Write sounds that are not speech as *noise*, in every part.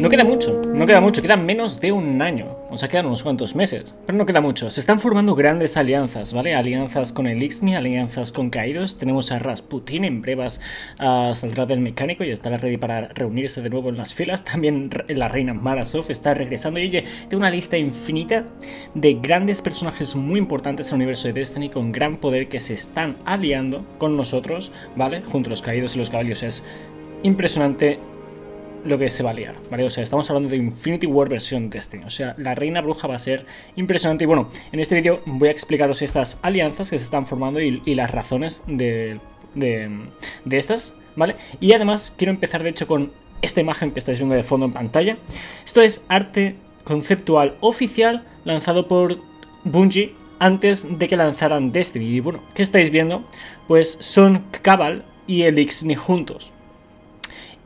No queda mucho, no queda mucho, queda menos de un año. O sea, quedan unos cuantos meses, pero no queda mucho. Se están formando grandes alianzas, ¿vale? Alianzas con el Ixni, alianzas con Caídos. Tenemos a Rasputin, en brevas ah, saldrá del mecánico y estará ready para reunirse de nuevo en las filas. También la reina Marasov está regresando. Y oye, tengo una lista infinita de grandes personajes muy importantes en el universo de Destiny con gran poder que se están aliando con nosotros, ¿vale? Junto a los Caídos y los Caballos es impresionante lo que se va a liar, ¿vale? O sea, estamos hablando de Infinity War versión Destiny, o sea, la Reina Bruja va a ser impresionante y bueno, en este vídeo voy a explicaros estas alianzas que se están formando y, las razones de, de, de estas, ¿vale? Y además quiero empezar de hecho con esta imagen que estáis viendo de fondo en pantalla. Esto es arte conceptual oficial lanzado por Bungie antes de que lanzaran Destiny. Y bueno, ¿qué estáis viendo? Pues son Cabal y Elixni juntos.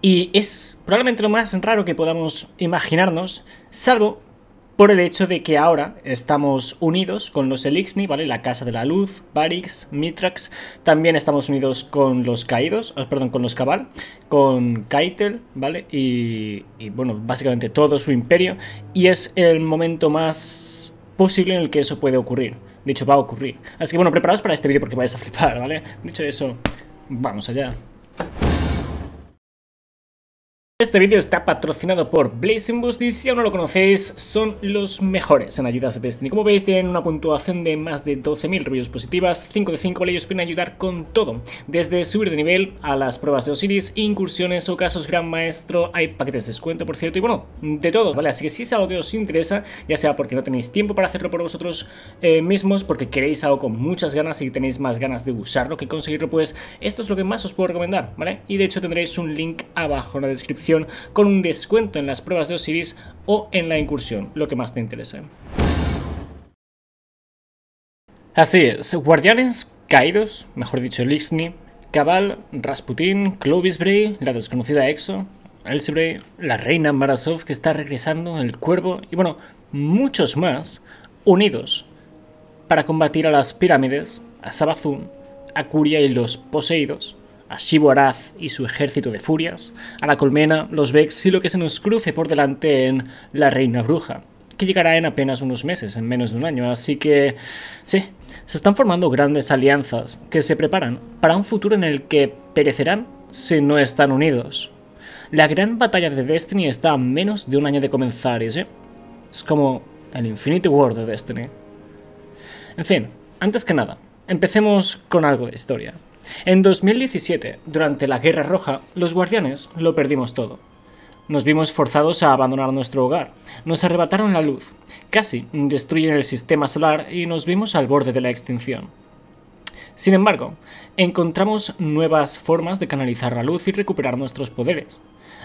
Y es probablemente lo más raro que podamos imaginarnos, salvo por el hecho de que ahora estamos unidos con los Elixni, ¿vale? La Casa de la Luz, Barix, Mitrax. También estamos unidos con los Caídos, ah, perdón, con los Cabal, con Kaitel, ¿vale? Y, y bueno, básicamente todo su imperio. Y es el momento más posible en el que eso puede ocurrir. De hecho, va a ocurrir. Así que bueno, preparaos para este vídeo porque vais a flipar, ¿vale? Dicho eso, vamos allá. Este vídeo está patrocinado por Blazing Boost y si aún no lo conocéis, son los mejores en ayudas de Destiny. Como veis, tienen una puntuación de más de 12.000 reviews positivas, 5 de 5, ellos pueden ayudar con todo, desde subir de nivel a las pruebas de Osiris, incursiones o casos gran maestro, hay paquetes de descuento, por cierto, y bueno, de todo, ¿vale? Así que si es algo que os interesa, ya sea porque no tenéis tiempo para hacerlo por vosotros eh, mismos, porque queréis algo con muchas ganas y tenéis más ganas de usarlo que conseguirlo, pues esto es lo que más os puedo recomendar, ¿vale? Y de hecho tendréis un link abajo en la descripción con un descuento en las pruebas de Osiris o en la incursión, lo que más te interese. Así es, guardianes caídos, mejor dicho, Lixni, Cabal, Rasputin, Clovis Bray, la desconocida Exo, Elsebrey, la reina Marasov que está regresando, el cuervo y bueno, muchos más unidos para combatir a las pirámides, a Sabazun, a Curia y los poseídos a Shiboraz y su ejército de furias, a la colmena, los Vex y lo que se nos cruce por delante en La Reina Bruja, que llegará en apenas unos meses, en menos de un año, así que sí, se están formando grandes alianzas que se preparan para un futuro en el que perecerán si no están unidos. La gran batalla de Destiny está a menos de un año de comenzar y sí, es como el Infinity War de Destiny. En fin, antes que nada, empecemos con algo de historia. En 2017, durante la Guerra Roja, los guardianes lo perdimos todo. Nos vimos forzados a abandonar nuestro hogar, nos arrebataron la luz, casi destruyen el sistema solar y nos vimos al borde de la extinción. Sin embargo, encontramos nuevas formas de canalizar la luz y recuperar nuestros poderes.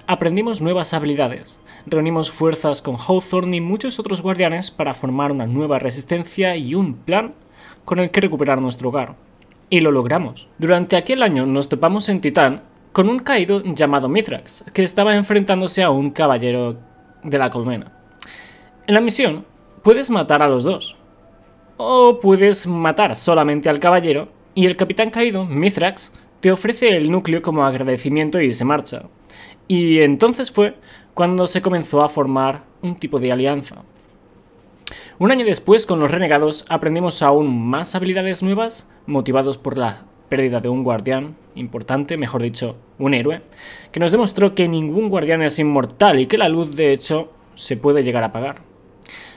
Aprendimos nuevas habilidades, reunimos fuerzas con Hawthorne y muchos otros guardianes para formar una nueva resistencia y un plan con el que recuperar nuestro hogar y lo logramos. Durante aquel año nos topamos en Titán con un caído llamado Mithrax, que estaba enfrentándose a un caballero de la colmena. En la misión, puedes matar a los dos. O puedes matar solamente al caballero, y el capitán caído, Mithrax, te ofrece el núcleo como agradecimiento y se marcha. Y entonces fue cuando se comenzó a formar un tipo de alianza. Un año después, con los renegados, aprendimos aún más habilidades nuevas, motivados por la pérdida de un guardián importante, mejor dicho, un héroe, que nos demostró que ningún guardián es inmortal y que la luz, de hecho, se puede llegar a apagar.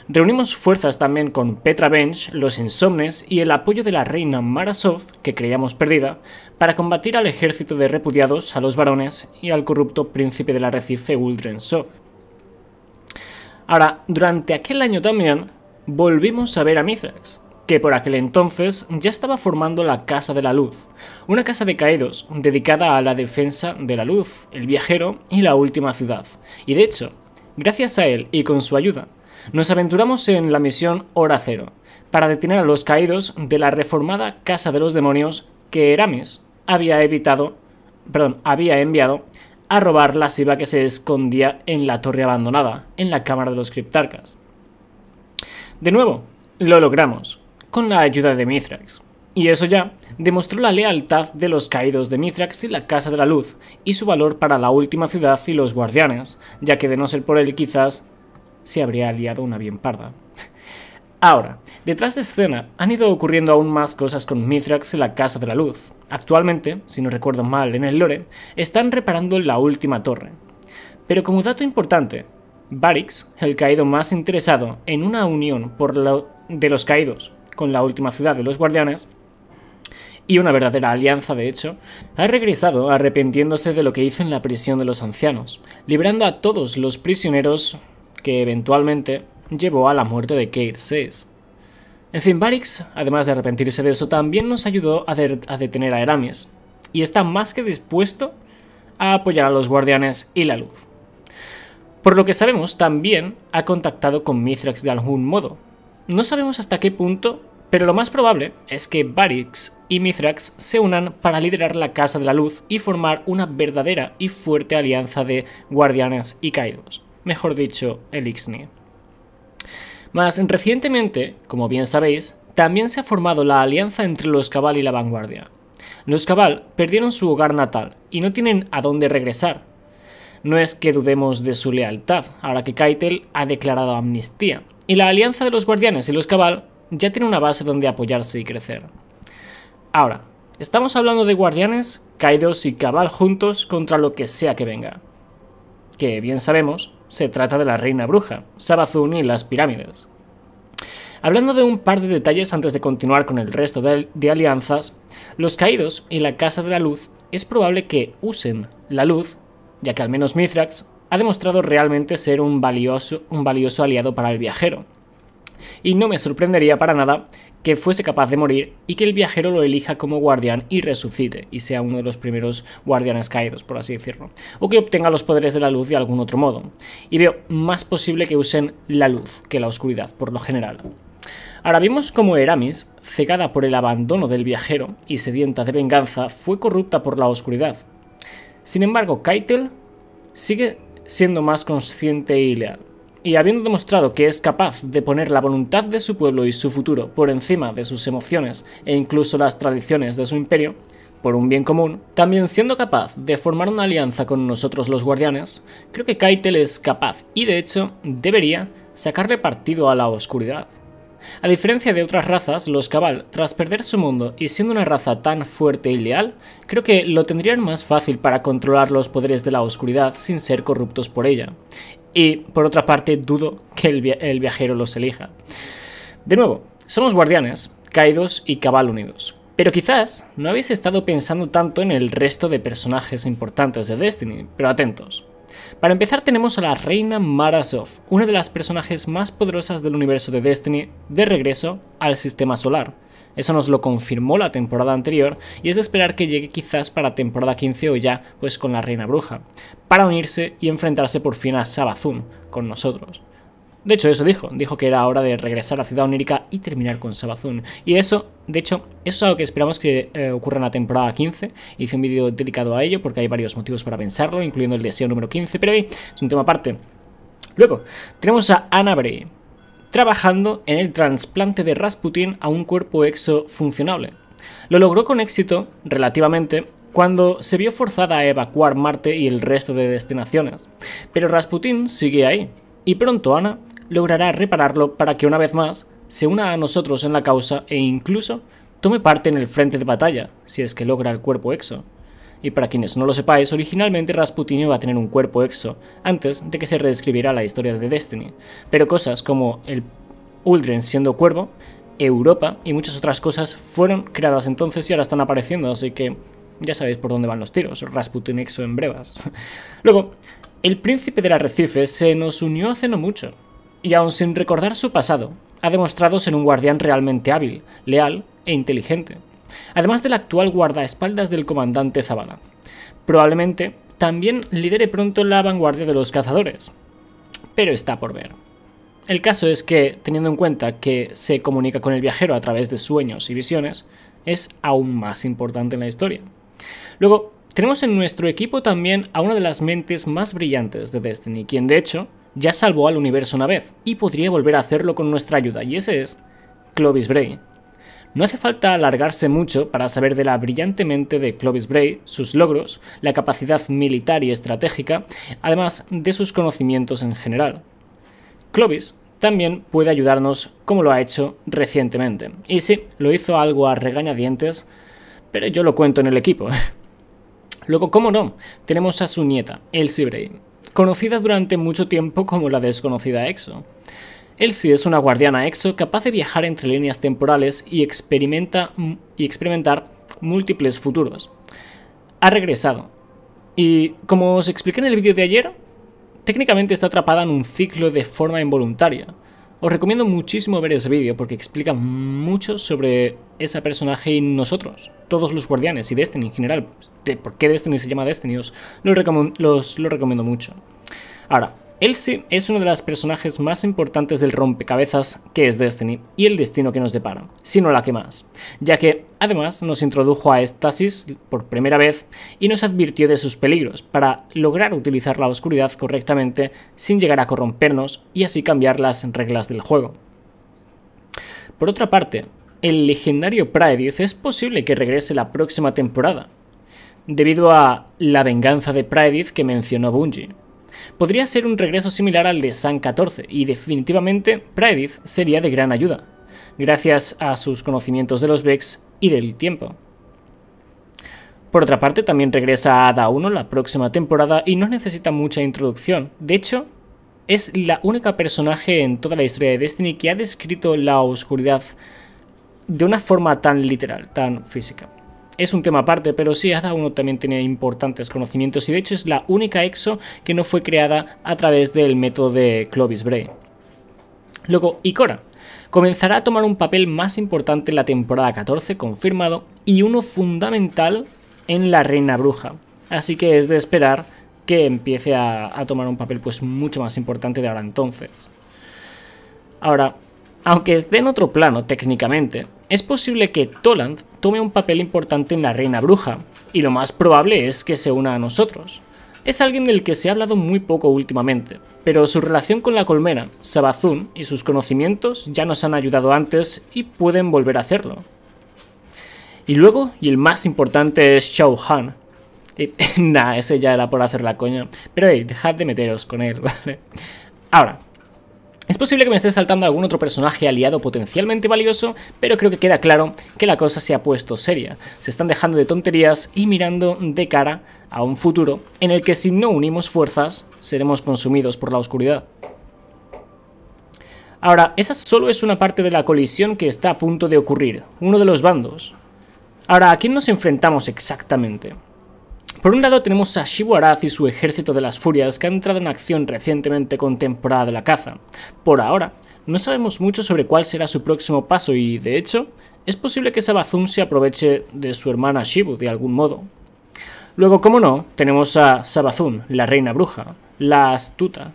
Reunimos fuerzas también con Petra Bench, los Insomnes y el apoyo de la reina Marasov, que creíamos perdida, para combatir al ejército de repudiados, a los varones y al corrupto príncipe del arrecife Uldrensov. Ahora, durante aquel año también, volvimos a ver a Mithrax, que por aquel entonces ya estaba formando la Casa de la Luz, una casa de caídos dedicada a la defensa de la luz, el viajero y la última ciudad. Y de hecho, gracias a él y con su ayuda, nos aventuramos en la misión Hora Cero, para detener a los caídos de la reformada Casa de los Demonios que Eramis había evitado, perdón, había enviado a robar la silva que se escondía en la torre abandonada, en la cámara de los criptarcas. De nuevo, lo logramos, con la ayuda de Mithrax. Y eso ya demostró la lealtad de los caídos de Mithrax y la Casa de la Luz, y su valor para la última ciudad y los guardianes, ya que de no ser por él quizás se habría aliado una bien parda. Ahora, detrás de escena han ido ocurriendo aún más cosas con Mithrax en la Casa de la Luz. Actualmente, si no recuerdo mal en el lore, están reparando la última torre. Pero como dato importante, Varix, el caído más interesado en una unión por lo de los caídos con la última ciudad de los guardianes, y una verdadera alianza de hecho, ha regresado arrepentiéndose de lo que hizo en la prisión de los ancianos, liberando a todos los prisioneros que eventualmente llevó a la muerte de Kate 6 En fin, Barix, además de arrepentirse de eso, también nos ayudó a, detener a Eramis, y está más que dispuesto a apoyar a los guardianes y la luz. Por lo que sabemos, también ha contactado con Mithrax de algún modo. No sabemos hasta qué punto, pero lo más probable es que Barix y Mithrax se unan para liderar la Casa de la Luz y formar una verdadera y fuerte alianza de guardianes y caídos, mejor dicho, el Elixni. Mas recientemente, como bien sabéis, también se ha formado la alianza entre los Cabal y la Vanguardia. Los Cabal perdieron su hogar natal y no tienen a dónde regresar. No es que dudemos de su lealtad, ahora que Keitel ha declarado amnistía, y la alianza de los Guardianes y los Cabal ya tiene una base donde apoyarse y crecer. Ahora, estamos hablando de Guardianes, Kaidos y Cabal juntos contra lo que sea que venga. Que bien sabemos se trata de la reina bruja, Sarazun y las pirámides. Hablando de un par de detalles antes de continuar con el resto de, alianzas, los caídos y la Casa de la Luz es probable que usen la luz, ya que al menos Mithrax ha demostrado realmente ser un valioso aliado para el viajero y no me sorprendería para nada que fuese capaz de morir y que el viajero lo elija como guardián y resucite y sea uno de los primeros guardianes caídos, por así decirlo, o que obtenga los poderes de la luz de algún otro modo. Y veo más posible que usen la luz que la oscuridad, por lo general. Ahora vimos cómo Eramis, cegada por el abandono del viajero y sedienta de venganza, fue corrupta por la oscuridad. Sin embargo, Keitel sigue siendo más consciente y leal y habiendo demostrado que es capaz de poner la voluntad de su pueblo y su futuro por encima de sus emociones e incluso las tradiciones de su imperio, por un bien común, también siendo capaz de formar una alianza con nosotros los guardianes, creo que Keitel es capaz y de hecho debería sacarle partido a la oscuridad. A diferencia de otras razas, los Cabal, tras perder su mundo y siendo una raza tan fuerte y leal, creo que lo tendrían más fácil para controlar los poderes de la oscuridad sin ser corruptos por ella y por otra parte dudo que el, viajero los elija. De nuevo, somos guardianes, caídos y Cabal unidos, pero quizás no habéis estado pensando tanto en el resto de personajes importantes de Destiny, pero atentos. Para empezar tenemos a la reina Mara una de las personajes más poderosas del universo de Destiny, de regreso al sistema solar. Eso nos lo confirmó la temporada anterior y es de esperar que llegue quizás para temporada 15 o ya pues con la Reina Bruja, para unirse y enfrentarse por fin a Sabazun con nosotros. De hecho, eso dijo. Dijo que era hora de regresar a Ciudad Onírica y terminar con Sabazun. Y eso, de hecho, eso es algo que esperamos que eh, ocurra en la temporada 15. Hice un vídeo dedicado a ello porque hay varios motivos para pensarlo, incluyendo el deseo número 15, pero es un tema aparte. Luego, tenemos a Ana Bray trabajando en el trasplante de Rasputin a un cuerpo exo funcionable. Lo logró con éxito, relativamente, cuando se vio forzada a evacuar Marte y el resto de destinaciones. Pero Rasputin sigue ahí, y pronto Ana logrará repararlo para que una vez más se una a nosotros en la causa e incluso tome parte en el frente de batalla, si es que logra el cuerpo exo. Y para quienes no lo sepáis, originalmente Rasputin iba a tener un cuerpo exo, antes de que se reescribiera la historia de Destiny, pero cosas como el Uldren siendo cuervo, Europa y muchas otras cosas fueron creadas entonces y ahora están apareciendo, así que ya sabéis por dónde van los tiros, Rasputin exo en brevas. *laughs* Luego, el príncipe del arrecife se nos unió hace no mucho, y aun sin recordar su pasado, ha demostrado ser un guardián realmente hábil, leal e inteligente además del actual guardaespaldas del comandante Zavala. Probablemente también lidere pronto la vanguardia de los cazadores, pero está por ver. El caso es que, teniendo en cuenta que se comunica con el viajero a través de sueños y visiones, es aún más importante en la historia. Luego, tenemos en nuestro equipo también a una de las mentes más brillantes de Destiny, quien de hecho ya salvó al universo una vez y podría volver a hacerlo con nuestra ayuda, y ese es Clovis Bray, no hace falta alargarse mucho para saber de la brillante mente de Clovis Bray, sus logros, la capacidad militar y estratégica, además de sus conocimientos en general. Clovis también puede ayudarnos como lo ha hecho recientemente. Y sí, lo hizo algo a regañadientes, pero yo lo cuento en el equipo. *laughs* Luego, ¿cómo no? Tenemos a su nieta, Elsie Bray, conocida durante mucho tiempo como la desconocida EXO. Elsie es una guardiana exo capaz de viajar entre líneas temporales y, experimenta, y experimentar múltiples futuros. Ha regresado. Y como os expliqué en el vídeo de ayer, técnicamente está atrapada en un ciclo de forma involuntaria. Os recomiendo muchísimo ver ese vídeo porque explica mucho sobre ese personaje y nosotros, todos los guardianes y Destiny en general. De por qué Destiny se llama Destiny, os lo, los, lo recomiendo mucho. Ahora, Elsie es uno de los personajes más importantes del rompecabezas que es Destiny y el destino que nos depara, sino la que más, ya que además nos introdujo a Stasis por primera vez y nos advirtió de sus peligros para lograr utilizar la oscuridad correctamente sin llegar a corrompernos y así cambiar las reglas del juego. Por otra parte, el legendario Praedith es posible que regrese la próxima temporada, debido a la venganza de Praedith que mencionó Bungie podría ser un regreso similar al de San 14 y definitivamente Praedith sería de gran ayuda, gracias a sus conocimientos de los Vex y del tiempo. Por otra parte, también regresa a Ada 1 la próxima temporada y no necesita mucha introducción. De hecho, es la única personaje en toda la historia de Destiny que ha descrito la oscuridad de una forma tan literal, tan física es un tema aparte, pero sí, cada uno también tiene importantes conocimientos y de hecho es la única EXO que no fue creada a través del método de Clovis Bray. Luego, icora Comenzará a tomar un papel más importante en la temporada 14, confirmado, y uno fundamental en La Reina Bruja. Así que es de esperar que empiece a, a tomar un papel pues mucho más importante de ahora entonces. Ahora, aunque esté en otro plano técnicamente, es posible que Toland tome un papel importante en la Reina Bruja, y lo más probable es que se una a nosotros. Es alguien del que se ha hablado muy poco últimamente, pero su relación con la colmena, Sabazun y sus conocimientos ya nos han ayudado antes y pueden volver a hacerlo. Y luego, y el más importante es Shao Han. Eh, *laughs* nah, ese ya era por hacer la coña, pero hey, dejad de meteros con él, *laughs* ¿vale? Ahora, es posible que me esté saltando algún otro personaje aliado potencialmente valioso, pero creo que queda claro que la cosa se ha puesto seria. Se están dejando de tonterías y mirando de cara a un futuro en el que si no unimos fuerzas, seremos consumidos por la oscuridad. Ahora, esa solo es una parte de la colisión que está a punto de ocurrir, uno de los bandos. Ahora, ¿a quién nos enfrentamos exactamente? Por un lado tenemos a Shibuaraz y su ejército de las furias que ha entrado en acción recientemente con temporada de la caza. Por ahora, no sabemos mucho sobre cuál será su próximo paso y, de hecho, es posible que Sabazun se aproveche de su hermana Shibu de algún modo. Luego, como no, tenemos a Sabazun, la reina bruja, la astuta.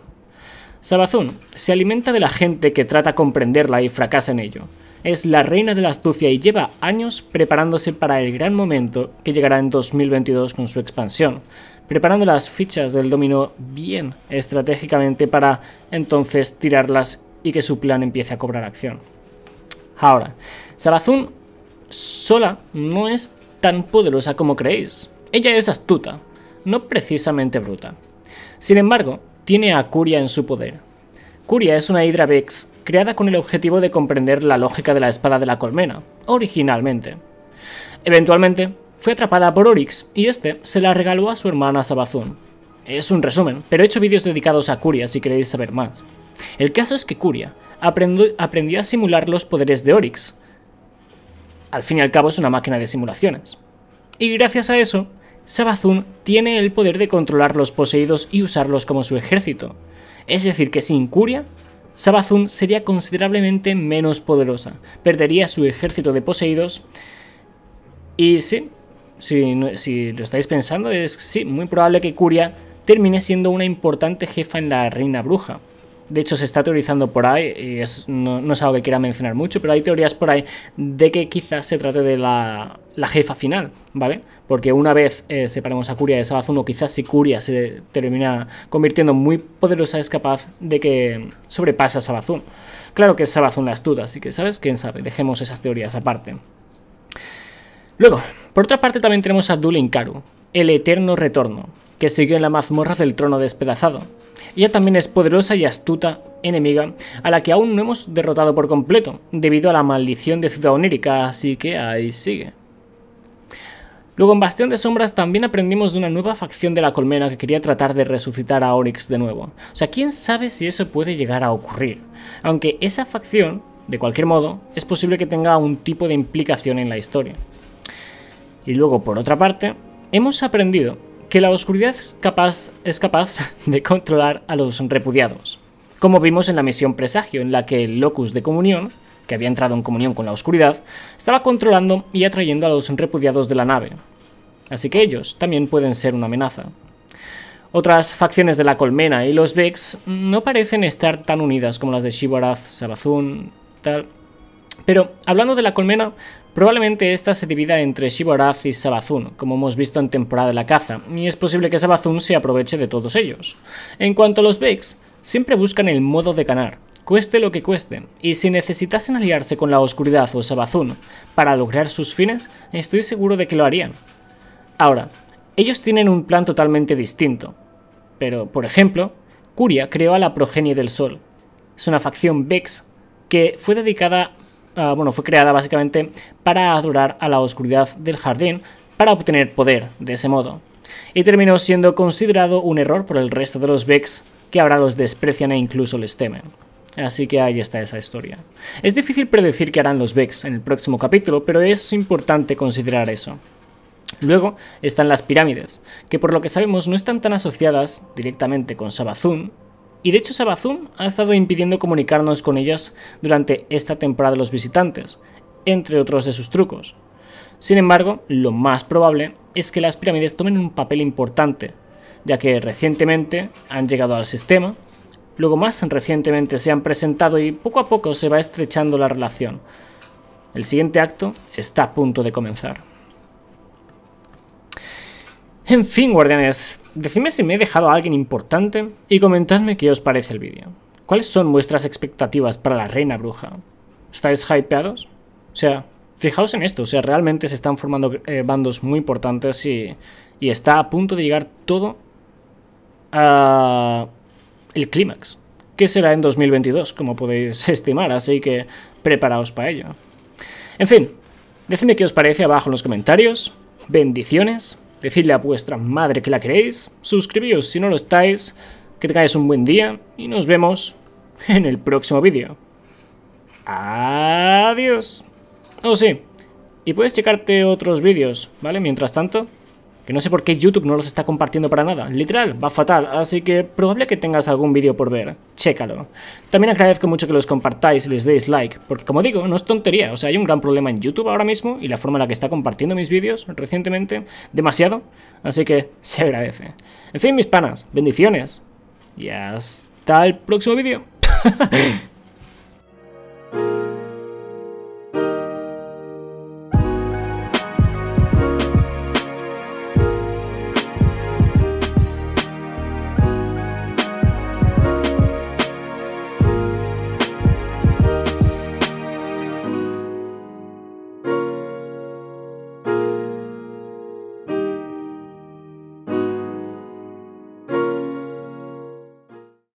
Sabazun se alimenta de la gente que trata comprenderla y fracasa en ello es la reina de la astucia y lleva años preparándose para el gran momento que llegará en 2022 con su expansión, preparando las fichas del dominó bien estratégicamente para entonces tirarlas y que su plan empiece a cobrar acción. Ahora, Sabazun sola no es tan poderosa como creéis. Ella es astuta, no precisamente bruta. Sin embargo, tiene a Curia en su poder. Curia es una Hydra Vex creada con el objetivo de comprender la lógica de la espada de la colmena, originalmente. Eventualmente, fue atrapada por Oryx y este se la regaló a su hermana Sabazun. Es un resumen, pero he hecho vídeos dedicados a Curia si queréis saber más. El caso es que Curia aprendió a simular los poderes de Oryx. Al fin y al cabo es una máquina de simulaciones. Y gracias a eso, Sabazun tiene el poder de controlar los poseídos y usarlos como su ejército. Es decir, que sin Curia Sabazun sería considerablemente menos poderosa, perdería su ejército de poseídos y sí, si, si lo estáis pensando, es muy probable que Curia termine siendo una importante jefa en la Reina Bruja. De hecho, se está teorizando por ahí, y es, no, es algo que quiera mencionar mucho, pero hay teorías por ahí de que quizás se trate de la, la jefa final, ¿vale? Porque una vez separamos eh, separemos a Curia de o quizás si Curia se termina convirtiendo muy poderosa, es capaz de que sobrepase a Sabazun. Claro que es Sabazun la astuta, así que, ¿sabes? ¿Quién sabe? Dejemos esas teorías aparte. Luego, por otra parte, también tenemos a Dulin Karu, el eterno retorno, que siguió en la mazmorra del trono despedazado ella también es poderosa y astuta enemiga, a la que aún no hemos derrotado por completo, debido a la maldición de Ciudad Onírica, así que ahí sigue. Luego en Bastión de Sombras también aprendimos de una nueva facción de la colmena que quería tratar de resucitar a Oryx de nuevo. O sea, quién sabe si eso puede llegar a ocurrir. Aunque esa facción, de cualquier modo, es posible que tenga un tipo de implicación en la historia. Y luego, por otra parte, hemos aprendido que la oscuridad es capaz, es capaz *laughs* de controlar a los repudiados, como vimos en la misión Presagio, en la que el locus de comunión, que había entrado en comunión con la oscuridad, estaba controlando y atrayendo a los repudiados de la nave. Así que ellos también pueden ser una amenaza. Otras facciones de la colmena y los Vex no parecen estar tan unidas como las de Shivarath, Sabazun, tal, pero hablando de la colmena, probablemente esta se divida entre Shiboraz y Sabazun, como hemos visto en temporada de la caza, y es posible que Sabazun se aproveche de todos ellos. En cuanto a los Vex, siempre buscan el modo de ganar, cueste lo que cueste, y si necesitasen aliarse con la oscuridad o Sabazun para lograr sus fines, estoy seguro de que lo harían. Ahora, ellos tienen un plan totalmente distinto, pero, por ejemplo, Curia creó a la Progenie del Sol. Es una facción Vex que fue dedicada a... Ah, bueno, fue creada básicamente para adorar a la oscuridad del jardín para obtener poder de ese modo. Y terminó siendo considerado un error por el resto de los Vex, que ahora los desprecian e incluso les temen. Así que ahí está esa historia. Es difícil predecir qué harán los Vex en el próximo capítulo, pero es importante considerar eso. Luego están las pirámides, que por lo que sabemos no están tan asociadas directamente con Sabazun, y de hecho Sabazum ha estado impidiendo comunicarnos con ellas durante esta temporada de los visitantes, entre otros de sus trucos. Sin embargo, lo más probable es que las pirámides tomen un papel importante, ya que recientemente han llegado al sistema, luego más recientemente se han presentado y poco a poco se va estrechando la relación. El siguiente acto está a punto de comenzar. En fin, guardianes, Decidme si me he dejado a alguien importante y comentadme qué os parece el vídeo. ¿Cuáles son vuestras expectativas para la Reina Bruja? ¿Estáis hypeados? O sea, fijaos en esto, o sea, realmente se están formando eh, bandos muy importantes y, y, está a punto de llegar todo a el clímax, que será en 2022, como podéis *laughs* estimar, así que preparaos para ello. En fin, decidme qué os parece abajo en los comentarios. Bendiciones Decidle a vuestra madre que la queréis, suscribíos si no lo estáis, que tengáis un buen día y nos vemos en el próximo vídeo. Adiós. Oh sí, y puedes checarte otros vídeos, ¿vale? Mientras tanto que no sé por qué YouTube no los está compartiendo para nada. Literal, va fatal, así que probable que tengas algún vídeo por ver. Chécalo. También agradezco mucho que los compartáis y les deis like, porque como digo, no es tontería, o sea, hay un gran problema en YouTube ahora mismo y la forma en la que está compartiendo mis vídeos recientemente, demasiado, así que se agradece. En fin, mis panas, bendiciones y hasta el próximo vídeo. *laughs*